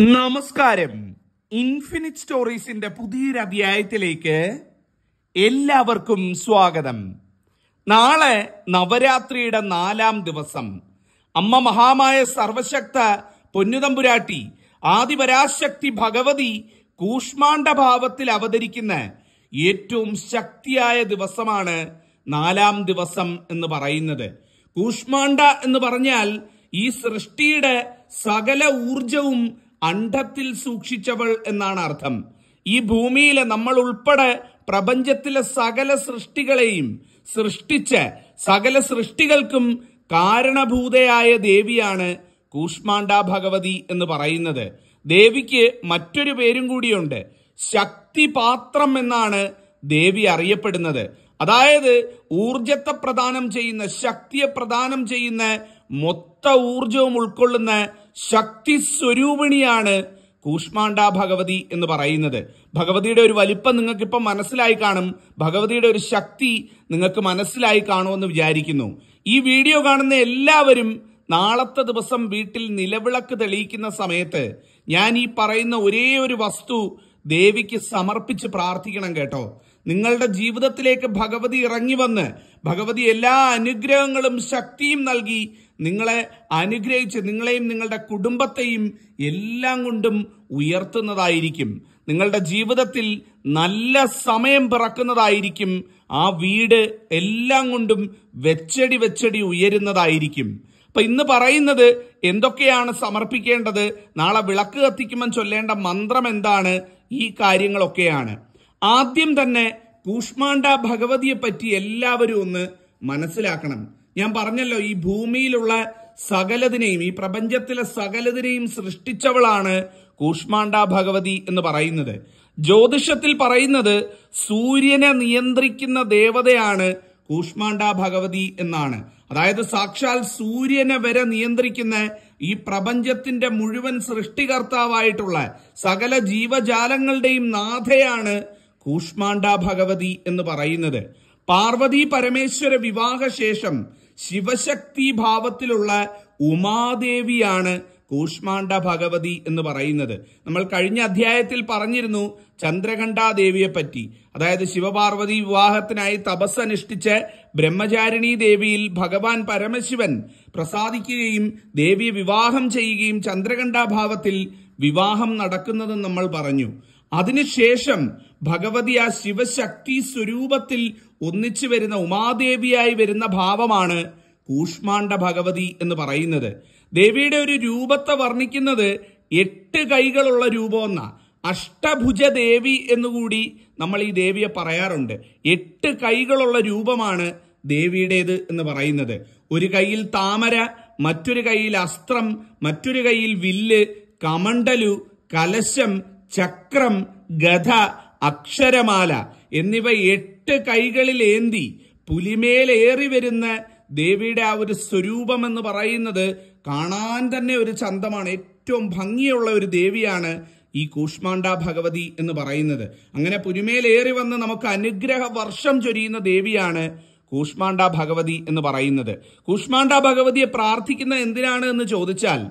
നമസ്കാരം ഇൻഫിനിറ്റ് സ്റ്റോറീസിന്റെ പുതിയൊരു അധ്യായത്തിലേക്ക് എല്ലാവർക്കും സ്വാഗതം നാളെ നവരാത്രിയുടെ നാലാം ദിവസം അമ്മ മഹാമായ സർവശക്ത പൊന്നുതമ്പുരാട്ടി ആദിപരാശക്തി ഭഗവതി കൂഷ്മാണ്ഡ ഭാവത്തിൽ അവതരിക്കുന്ന ഏറ്റവും ശക്തിയായ ദിവസമാണ് നാലാം ദിവസം എന്ന് പറയുന്നത് കൂഷ്മാണ്ഡ എന്ന് പറഞ്ഞാൽ ഈ സൃഷ്ടിയുടെ സകല ഊർജവും അണ്ഡത്തിൽ സൂക്ഷിച്ചവൾ എന്നാണ് അർത്ഥം ഈ ഭൂമിയിലെ നമ്മൾ ഉൾപ്പെടെ പ്രപഞ്ചത്തിലെ സകല സൃഷ്ടികളെയും സൃഷ്ടിച്ച സകല സൃഷ്ടികൾക്കും കാരണഭൂതയായ ദേവിയാണ് കൂഷ്മാണ്ട ഭഗവതി എന്ന് പറയുന്നത് ദേവിക്ക് മറ്റൊരു പേരും കൂടിയുണ്ട് ശക്തിപാത്രം എന്നാണ് ദേവി അറിയപ്പെടുന്നത് അതായത് ഊർജത്തെ പ്രദാനം ചെയ്യുന്ന ശക്തിയെ പ്രദാനം ചെയ്യുന്ന മൊത്ത ഊർജവും ഉൾക്കൊള്ളുന്ന ശക്തി സ്വരൂപിണിയാണ് കൂഷ്മാണ്ട ഭഗവതി എന്ന് പറയുന്നത് ഭഗവതിയുടെ ഒരു വലിപ്പം നിങ്ങൾക്കിപ്പം മനസ്സിലായി കാണും ഭഗവതിയുടെ ഒരു ശക്തി നിങ്ങൾക്ക് മനസ്സിലായി കാണുമെന്ന് വിചാരിക്കുന്നു ഈ വീഡിയോ കാണുന്ന എല്ലാവരും നാളത്തെ ദിവസം വീട്ടിൽ നിലവിളക്ക് തെളിയിക്കുന്ന സമയത്ത് ഞാൻ ഈ പറയുന്ന ഒരേ ഒരു വസ്തു ദേവിക്ക് സമർപ്പിച്ച് പ്രാർത്ഥിക്കണം കേട്ടോ നിങ്ങളുടെ ജീവിതത്തിലേക്ക് ഭഗവതി ഇറങ്ങി വന്ന് ഭഗവതി എല്ലാ അനുഗ്രഹങ്ങളും ശക്തിയും നൽകി നിങ്ങളെ അനുഗ്രഹിച്ച് നിങ്ങളെയും നിങ്ങളുടെ കുടുംബത്തെയും എല്ലാം കൊണ്ടും ഉയർത്തുന്നതായിരിക്കും നിങ്ങളുടെ ജീവിതത്തിൽ നല്ല സമയം പിറക്കുന്നതായിരിക്കും ആ വീട് എല്ലാം കൊണ്ടും വെച്ചടി വെച്ചടി ഉയരുന്നതായിരിക്കും അപ്പൊ ഇന്ന് പറയുന്നത് എന്തൊക്കെയാണ് സമർപ്പിക്കേണ്ടത് നാളെ വിളക്ക് കത്തിക്കുമ്പോൾ ചൊല്ലേണ്ട മന്ത്രം എന്താണ് ഈ കാര്യങ്ങളൊക്കെയാണ് ആദ്യം തന്നെ കൂഷ്മാണ്ട ഭഗവതിയെ പറ്റി എല്ലാവരും ഒന്ന് മനസ്സിലാക്കണം ഞാൻ പറഞ്ഞല്ലോ ഈ ഭൂമിയിലുള്ള സകലതിനെയും ഈ പ്രപഞ്ചത്തിലെ സകലതിനെയും സൃഷ്ടിച്ചവളാണ് കൂഷ്മാണ്ട ഭഗവതി എന്ന് പറയുന്നത് ജ്യോതിഷത്തിൽ പറയുന്നത് സൂര്യനെ നിയന്ത്രിക്കുന്ന ദേവതയാണ് കൂഷ്മാണ്ട ഭഗവതി എന്നാണ് അതായത് സാക്ഷാൽ സൂര്യനെ വരെ നിയന്ത്രിക്കുന്ന ഈ പ്രപഞ്ചത്തിന്റെ മുഴുവൻ സൃഷ്ടികർത്താവായിട്ടുള്ള സകല ജീവജാലങ്ങളുടെയും നാഥയാണ് കൂഷ്മാണ്ട ഭഗവതി എന്ന് പറയുന്നത് പാർവതി പരമേശ്വര വിവാഹശേഷം ശിവശക്തി ഭാവത്തിലുള്ള ഉമാദേവിയാണ് കൂഷ്മാണ്ഡ ഭഗവതി എന്ന് പറയുന്നത് നമ്മൾ കഴിഞ്ഞ അധ്യായത്തിൽ പറഞ്ഞിരുന്നു ചന്ദ്രകണ്ഠാദേവിയെ പറ്റി അതായത് ശിവപാർവതി വിവാഹത്തിനായി തപസ് അനുഷ്ഠിച്ച് ബ്രഹ്മചാരിണി ദേവിയിൽ ഭഗവാൻ പരമശിവൻ പ്രസാദിക്കുകയും ദേവിയെ വിവാഹം ചെയ്യുകയും ചന്ദ്രകണ്ഠാഭാവത്തിൽ വിവാഹം നടക്കുന്നത് നമ്മൾ പറഞ്ഞു അതിനുശേഷം ഭഗവതി ആ ശിവശക്തി സ്വരൂപത്തിൽ ഒന്നിച്ചു വരുന്ന ഉമാദേവിയായി വരുന്ന ഭാവമാണ് കൂഷ്മാണ്ഡ ഭഗവതി എന്ന് പറയുന്നത് ദേവിയുടെ ഒരു രൂപത്തെ വർണ്ണിക്കുന്നത് എട്ട് കൈകളുള്ള രൂപമെന്നാണ് അഷ്ടഭുജ ദേവി എന്നുകൂടി നമ്മൾ ഈ ദേവിയെ പറയാറുണ്ട് എട്ട് കൈകളുള്ള രൂപമാണ് ദേവിയുടേത് എന്ന് പറയുന്നത് ഒരു കൈയിൽ താമര മറ്റൊരു കൈയിൽ അസ്ത്രം മറ്റൊരു കൈയിൽ വില്ല് കമണ്ടലു കലശം ചക്രം ഗധ അക്ഷരമാല എന്നിവ എട്ട് കൈകളിൽ ഏന്തി പുലിമേലേറി വരുന്ന ദേവിയുടെ ആ ഒരു സ്വരൂപം എന്ന് പറയുന്നത് കാണാൻ തന്നെ ഒരു ചന്തമാണ് ഏറ്റവും ഭംഗിയുള്ള ഒരു ദേവിയാണ് ഈ കൂഷ്മാണ്ട ഭഗവതി എന്ന് പറയുന്നത് അങ്ങനെ പുലിമേലേറി വന്ന് നമുക്ക് അനുഗ്രഹ വർഷം ചൊരിയുന്ന ദേവിയാണ് കൂഷ്മാണ്ട ഭഗവതി എന്ന് പറയുന്നത് കൂഷ്മാണ്ട ഭഗവതിയെ പ്രാർത്ഥിക്കുന്ന എന്തിനാണ് എന്ന് ചോദിച്ചാൽ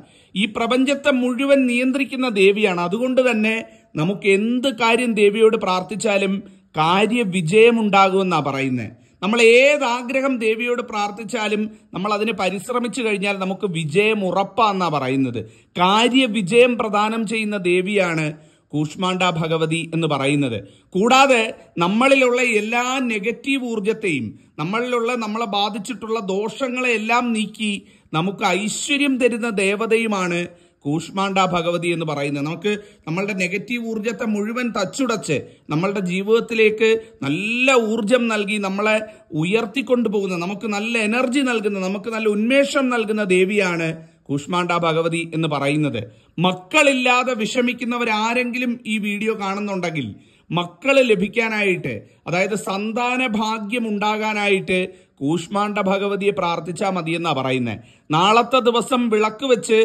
ഈ പ്രപഞ്ചത്തെ മുഴുവൻ നിയന്ത്രിക്കുന്ന ദേവിയാണ് അതുകൊണ്ട് തന്നെ നമുക്ക് എന്ത് കാര്യം ദേവിയോട് പ്രാർത്ഥിച്ചാലും കാര്യവിജയമുണ്ടാകുമെന്നാ പറയുന്നത് നമ്മൾ ഏത് ആഗ്രഹം ദേവിയോട് പ്രാർത്ഥിച്ചാലും നമ്മൾ അതിന് പരിശ്രമിച്ചു കഴിഞ്ഞാൽ നമുക്ക് വിജയം ഉറപ്പാന്നാ പറയുന്നത് കാര്യവിജയം പ്രദാനം ചെയ്യുന്ന ദേവിയാണ് കൂഷ്മാണ്ട ഭഗവതി എന്ന് പറയുന്നത് കൂടാതെ നമ്മളിലുള്ള എല്ലാ നെഗറ്റീവ് ഊർജത്തെയും നമ്മളിലുള്ള നമ്മളെ ബാധിച്ചിട്ടുള്ള എല്ലാം നീക്കി നമുക്ക് ഐശ്വര്യം തരുന്ന ദേവതയുമാണ് കൂഷ്മാണ്ട ഭഗവതി എന്ന് പറയുന്നത് നമുക്ക് നമ്മളുടെ നെഗറ്റീവ് ഊർജത്തെ മുഴുവൻ തച്ചുടച്ച് നമ്മളുടെ ജീവിതത്തിലേക്ക് നല്ല ഊർജം നൽകി നമ്മളെ ഉയർത്തിക്കൊണ്ടു പോകുന്ന നമുക്ക് നല്ല എനർജി നൽകുന്ന നമുക്ക് നല്ല ഉന്മേഷം നൽകുന്ന ദേവിയാണ് കൂഷ്മാണ്ട ഭഗവതി എന്ന് പറയുന്നത് മക്കളില്ലാതെ വിഷമിക്കുന്നവരാരെങ്കിലും ഈ വീഡിയോ കാണുന്നുണ്ടെങ്കിൽ മക്കള് ലഭിക്കാനായിട്ട് അതായത് സന്താന ഭാഗ്യം ഉണ്ടാകാനായിട്ട് കൂഷ്മാണ്ഡ ഭഗവതിയെ പ്രാർത്ഥിച്ചാൽ മതിയെന്നാ പറയുന്നത് നാളത്തെ ദിവസം വിളക്ക് വെച്ച്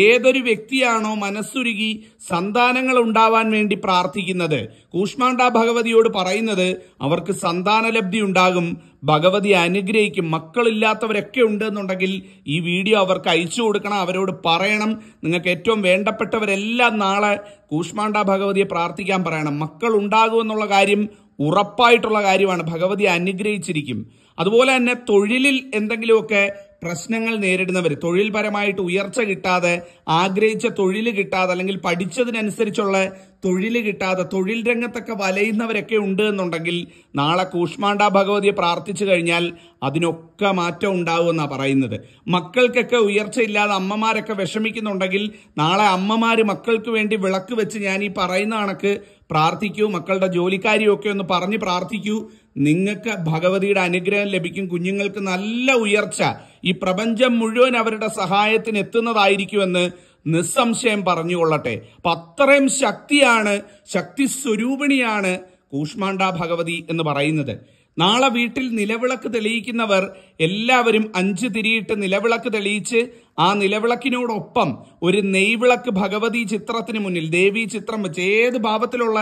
ഏതൊരു വ്യക്തിയാണോ മനസ്സുരുകി സന്താനങ്ങൾ ഉണ്ടാവാൻ വേണ്ടി പ്രാർത്ഥിക്കുന്നത് കൂഷ്മാണ്ഡ ഭഗവതിയോട് പറയുന്നത് അവർക്ക് സന്താനലബ്ധി ഉണ്ടാകും ഭഗവതി അനുഗ്രഹിക്കും മക്കളില്ലാത്തവരൊക്കെ ഉണ്ട് എന്നുണ്ടെങ്കിൽ ഈ വീഡിയോ അവർക്ക് അയച്ചു കൊടുക്കണം അവരോട് പറയണം നിങ്ങൾക്ക് ഏറ്റവും വേണ്ടപ്പെട്ടവരെല്ലാം നാളെ കൂഷ്മാണ്ഡ ഭഗവതിയെ പ്രാർത്ഥിക്കാൻ പറയണം മക്കൾ ഉണ്ടാകുമെന്നുള്ള കാര്യം ഉറപ്പായിട്ടുള്ള കാര്യമാണ് ഭഗവതി അനുഗ്രഹിച്ചിരിക്കും അതുപോലെ തന്നെ തൊഴിലിൽ എന്തെങ്കിലുമൊക്കെ പ്രശ്നങ്ങൾ നേരിടുന്നവർ തൊഴിൽപരമായിട്ട് ഉയർച്ച കിട്ടാതെ ആഗ്രഹിച്ച തൊഴിൽ കിട്ടാതെ അല്ലെങ്കിൽ പഠിച്ചതിനനുസരിച്ചുള്ള തൊഴിൽ കിട്ടാതെ തൊഴിൽ രംഗത്തൊക്കെ വലയുന്നവരൊക്കെ ഉണ്ട് എന്നുണ്ടെങ്കിൽ നാളെ കൂഷ്മാണ്ട ഭഗവതിയെ പ്രാർത്ഥിച്ചു കഴിഞ്ഞാൽ അതിനൊക്കെ മാറ്റം ഉണ്ടാവുമെന്നാണ് പറയുന്നത് മക്കൾക്കൊക്കെ ഉയർച്ചയില്ലാതെ അമ്മമാരൊക്കെ വിഷമിക്കുന്നുണ്ടെങ്കിൽ നാളെ അമ്മമാർ മക്കൾക്ക് വേണ്ടി വിളക്ക് വെച്ച് ഞാൻ ഈ പറയുന്ന കണക്ക് പ്രാർത്ഥിക്കൂ മക്കളുടെ ജോലിക്കാരിയൊക്കെ ഒന്ന് പറഞ്ഞ് പ്രാർത്ഥിക്കൂ നിങ്ങൾക്ക് ഭഗവതിയുടെ അനുഗ്രഹം ലഭിക്കും കുഞ്ഞുങ്ങൾക്ക് നല്ല ഉയർച്ച ഈ പ്രപഞ്ചം മുഴുവൻ അവരുടെ സഹായത്തിന് എത്തുന്നതായിരിക്കുമെന്ന് നിസ്സംശയം പറഞ്ഞുകൊള്ളട്ടെ അപ്പൊ അത്രയും ശക്തിയാണ് ശക്തി സ്വരൂപിണിയാണ് കൂഷ്മാണ്ട ഭഗവതി എന്ന് പറയുന്നത് നാളെ വീട്ടിൽ നിലവിളക്ക് തെളിയിക്കുന്നവർ എല്ലാവരും അഞ്ച് തിരിയിട്ട് നിലവിളക്ക് തെളിയിച്ച് ആ നിലവിളക്കിനോടൊപ്പം ഒരു നെയ്വിളക്ക് ഭഗവതി ചിത്രത്തിന് മുന്നിൽ ദേവി ചിത്രം വെച്ച് ഏത് ഭാവത്തിലുള്ള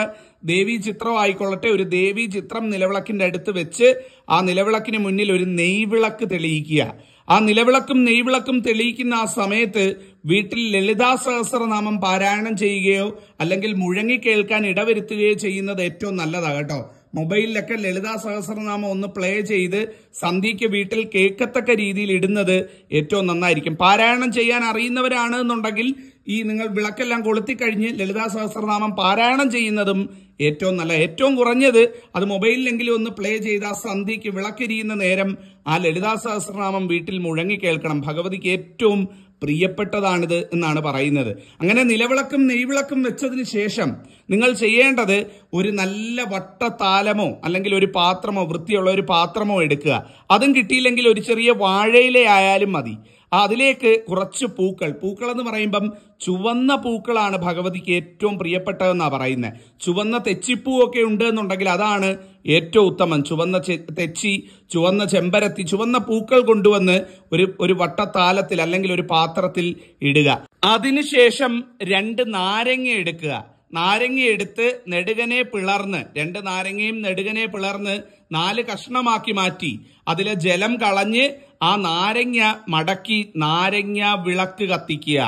ദേവി ചിത്രം ആയിക്കൊള്ളട്ടെ ഒരു ദേവി ചിത്രം നിലവിളക്കിന്റെ അടുത്ത് വെച്ച് ആ നിലവിളക്കിന് മുന്നിൽ ഒരു നെയ്വിളക്ക് തെളിയിക്കുക ആ നിലവിളക്കും നെയ്വിളക്കും തെളിയിക്കുന്ന ആ സമയത്ത് വീട്ടിൽ ലളിതാ സഹസ്രനാമം പാരായണം ചെയ്യുകയോ അല്ലെങ്കിൽ മുഴങ്ങി കേൾക്കാൻ ഇടവരുത്തുകയോ ചെയ്യുന്നത് ഏറ്റവും നല്ലതാണ് കേട്ടോ മൊബൈലിലൊക്കെ ലളിതാ സഹസ്രനാമം ഒന്ന് പ്ലേ ചെയ്ത് സന്ധ്യയ്ക്ക് വീട്ടിൽ കേൾക്കത്തക്ക രീതിയിൽ ഇടുന്നത് ഏറ്റവും നന്നായിരിക്കും പാരായണം ചെയ്യാൻ അറിയുന്നവരാണ് എന്നുണ്ടെങ്കിൽ ഈ നിങ്ങൾ വിളക്കെല്ലാം കൊളുത്തി കഴിഞ്ഞ് ലളിതാ സഹസ്രനാമം പാരായണം ചെയ്യുന്നതും ഏറ്റവും നല്ല ഏറ്റവും കുറഞ്ഞത് അത് മൊബൈലിലെങ്കിലും ഒന്ന് പ്ലേ ചെയ്ത് ആ സന്ധ്യയ്ക്ക് വിളക്കിരിയുന്ന നേരം ആ ലളിതാ സഹസ്രനാമം വീട്ടിൽ മുഴങ്ങി കേൾക്കണം ഭഗവതിക്ക് ഏറ്റവും പ്രിയപ്പെട്ടതാണിത് എന്നാണ് പറയുന്നത് അങ്ങനെ നിലവിളക്കും നെയ്വിളക്കും വെച്ചതിന് ശേഷം നിങ്ങൾ ചെയ്യേണ്ടത് ഒരു നല്ല വട്ട താലമോ അല്ലെങ്കിൽ ഒരു പാത്രമോ വൃത്തിയുള്ള ഒരു പാത്രമോ എടുക്കുക അതും കിട്ടിയില്ലെങ്കിൽ ഒരു ചെറിയ വാഴയിലയായാലും മതി അതിലേക്ക് കുറച്ച് പൂക്കൾ പൂക്കൾ എന്ന് പറയുമ്പം ചുവന്ന പൂക്കളാണ് ഭഗവതിക്ക് ഏറ്റവും പ്രിയപ്പെട്ടതെന്നാണ് പറയുന്നത് ചുവന്ന തെച്ചിപ്പൂവൊക്കെ ഉണ്ട് എന്നുണ്ടെങ്കിൽ അതാണ് ഏറ്റവും ഉത്തമം ചുവന്ന തെച്ചി ചുവന്ന ചെമ്പരത്തി ചുവന്ന പൂക്കൾ കൊണ്ടുവന്ന് ഒരു ഒരു വട്ടത്താലത്തിൽ അല്ലെങ്കിൽ ഒരു പാത്രത്തിൽ ഇടുക അതിനുശേഷം രണ്ട് നാരങ്ങ എടുക്കുക നാരങ്ങ എടുത്ത് നെടുകനെ പിളർന്ന് രണ്ട് നാരങ്ങയും നെടുകനെ പിളർന്ന് നാല് കഷ്ണമാക്കി മാറ്റി അതിലെ ജലം കളഞ്ഞ് ആ നാരങ്ങ മടക്കി നാരങ്ങ വിളക്ക് കത്തിക്കുക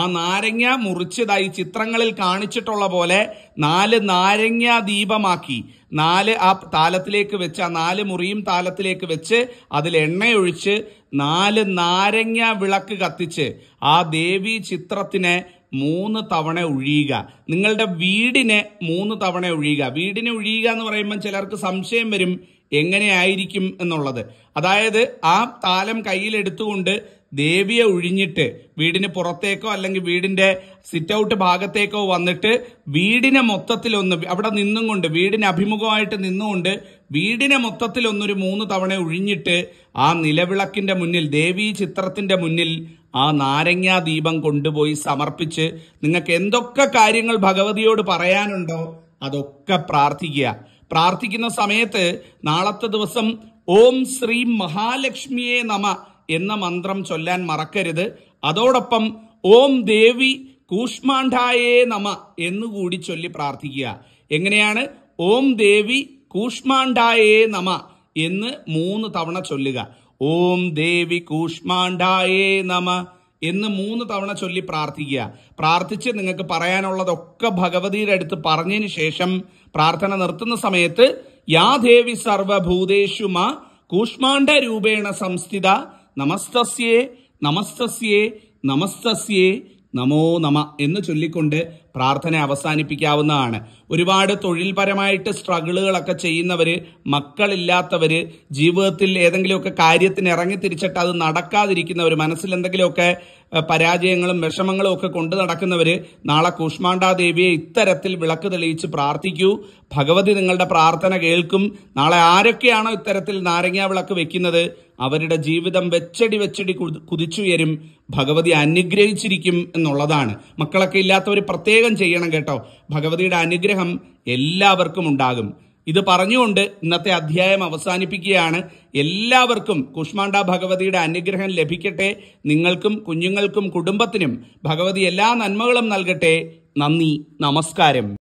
ആ നാരങ്ങ മുറിച്ചതായി ചിത്രങ്ങളിൽ കാണിച്ചിട്ടുള്ള പോലെ നാല് നാരങ്ങ ദീപമാക്കി നാല് ആ താലത്തിലേക്ക് വെച്ച് ആ നാല് മുറിയും താലത്തിലേക്ക് വെച്ച് അതിൽ എണ്ണയൊഴിച്ച് നാല് നാരങ്ങ വിളക്ക് കത്തിച്ച് ആ ദേവി ചിത്രത്തിനെ മൂന്ന് തവണ ഒഴിയുക നിങ്ങളുടെ വീടിനെ മൂന്ന് തവണ ഒഴിയുക വീടിനെ ഒഴിയുക എന്ന് പറയുമ്പോൾ ചിലർക്ക് സംശയം വരും എങ്ങനെയായിരിക്കും എന്നുള്ളത് അതായത് ആ താലം കയ്യിലെടുത്തുകൊണ്ട് ദേവിയെ ഒഴിഞ്ഞിട്ട് വീടിന് പുറത്തേക്കോ അല്ലെങ്കിൽ വീടിന്റെ സിറ്റ് ഔട്ട് ഭാഗത്തേക്കോ വന്നിട്ട് വീടിനെ മൊത്തത്തിലൊന്ന് അവിടെ നിന്നും കൊണ്ട് വീടിന് അഭിമുഖമായിട്ട് നിന്നുകൊണ്ട് വീടിനെ മൊത്തത്തിലൊന്നൊരു മൂന്ന് തവണ ഒഴിഞ്ഞിട്ട് ആ നിലവിളക്കിന്റെ മുന്നിൽ ദേവീ ചിത്രത്തിന്റെ മുന്നിൽ ആ നാരങ്ങാ ദീപം കൊണ്ടുപോയി സമർപ്പിച്ച് നിങ്ങൾക്ക് എന്തൊക്കെ കാര്യങ്ങൾ ഭഗവതിയോട് പറയാനുണ്ടോ അതൊക്കെ പ്രാർത്ഥിക്കുക പ്രാർത്ഥിക്കുന്ന സമയത്ത് നാളത്തെ ദിവസം ഓം ശ്രീ മഹാലക്ഷ്മിയെ നമ എന്ന മന്ത്രം ചൊല്ലാൻ മറക്കരുത് അതോടൊപ്പം ഓം ദേവി കൂഷ്മാണ്ഡായേ നമ എന്നുകൂടി ചൊല്ലി പ്രാർത്ഥിക്കുക എങ്ങനെയാണ് ഓം ദേവി കൂഷ്മാണ്ഡായേ നമ എന്ന് മൂന്ന് തവണ ചൊല്ലുക ഓം ദേവി കൂഷ്മാണ്ടായേ നമ എന്ന് മൂന്ന് തവണ ചൊല്ലി പ്രാർത്ഥിക്കുക പ്രാർത്ഥിച്ച് നിങ്ങൾക്ക് പറയാനുള്ളതൊക്കെ ഭഗവതിയുടെ അടുത്ത് പറഞ്ഞതിന് ശേഷം പ്രാർത്ഥന നിർത്തുന്ന സമയത്ത് യാ ദേവി സർവഭൂതേഷുമ കൂഷ്മാണ്ഡ രൂപേണ സംസ്ഥിത നമസ്തസ്യേ നമസ്തസ്യേ നമസ്തസ്യേ നമോ നമ എന്ന് ചൊല്ലിക്കൊണ്ട് പ്രാർത്ഥന അവസാനിപ്പിക്കാവുന്നതാണ് ഒരുപാട് തൊഴിൽപരമായിട്ട് സ്ട്രഗിളുകളൊക്കെ ചെയ്യുന്നവർ മക്കളില്ലാത്തവർ ജീവിതത്തിൽ ഏതെങ്കിലുമൊക്കെ കാര്യത്തിന് ഇറങ്ങി തിരിച്ചിട്ട് അത് നടക്കാതിരിക്കുന്നവർ മനസ്സിൽ എന്തെങ്കിലുമൊക്കെ പരാജയങ്ങളും വിഷമങ്ങളും ഒക്കെ കൊണ്ടു നടക്കുന്നവർ നാളെ കൂഷ്മാണ്ടാദേവിയെ ഇത്തരത്തിൽ വിളക്ക് തെളിയിച്ച് പ്രാർത്ഥിക്കൂ ഭഗവതി നിങ്ങളുടെ പ്രാർത്ഥന കേൾക്കും നാളെ ആരൊക്കെയാണോ ഇത്തരത്തിൽ നാരങ്ങാ വിളക്ക് വെക്കുന്നത് അവരുടെ ജീവിതം വെച്ചടി വെച്ചടി കുതിച്ചുയരും ഭഗവതി അനുഗ്രഹിച്ചിരിക്കും എന്നുള്ളതാണ് മക്കളൊക്കെ ഇല്ലാത്തവർ പ്രത്യേകം ചെയ്യണം കേട്ടോ ഭഗവതിയുടെ അനുഗ്രഹം എല്ലാവർക്കും ഉണ്ടാകും ഇത് പറഞ്ഞുകൊണ്ട് ഇന്നത്തെ അധ്യായം അവസാനിപ്പിക്കുകയാണ് എല്ലാവർക്കും കുഷ്മാണ്ട ഭഗവതിയുടെ അനുഗ്രഹം ലഭിക്കട്ടെ നിങ്ങൾക്കും കുഞ്ഞുങ്ങൾക്കും കുടുംബത്തിനും ഭഗവതി എല്ലാ നന്മകളും നൽകട്ടെ നന്ദി നമസ്കാരം